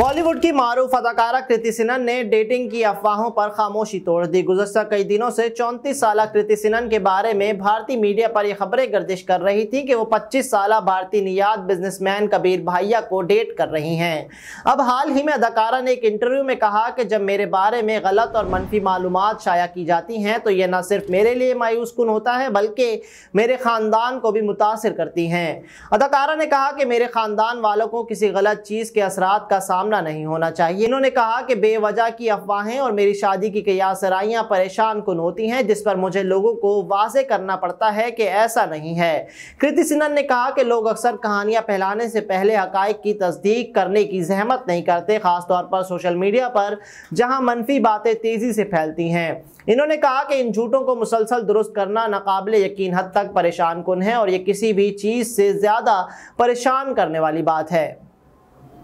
बॉलीवुड की मारूफ अदाकारा कृति सिन्हन ने डेटिंग की अफवाहों पर खामोशी तोड़ दी गुजशत कई दिनों से 34 साल कृति सिनन के बारे में भारतीय मीडिया पर यह खबरें गर्दिश कर रही थी कि वो 25 साल भारतीय नियाद बिजनेसमैन कबीर भाइया को डेट कर रही हैं अब हाल ही में अदाकारा ने एक इंटरव्यू में कहा कि जब मेरे बारे में गलत और मनफी मालूम शाया की जाती हैं तो यह न सिर्फ मेरे लिए मायूस कन होता है बल्कि मेरे ख़ानदान को भी मुतासर करती हैं अदाकारा ने कहा कि मेरे ख़ानदान वालों को किसी गलत चीज़ के असरात का सामना नहीं होना चाहिए इन्होंने कहा कि बेवजह की अफवाहें और मेरी शादी की कयासराइयाँ परेशान कन होती हैं जिस पर मुझे लोगों को वाज करना पड़ता है कि ऐसा नहीं है कृति सिन्हन ने कहा कि लोग अक्सर कहानियाँ फैलाने से पहले हक की तस्दीक करने की जहमत नहीं करते खासतौर पर सोशल मीडिया पर जहाँ मनफी बातें तेज़ी से फैलती हैं इन्होंने कहा कि इन झूठों को मुसलसल दुरुस्त करना नाकबले यकीन हद तक परेशान कन है और ये किसी भी चीज़ से ज़्यादा परेशान करने वाली बात है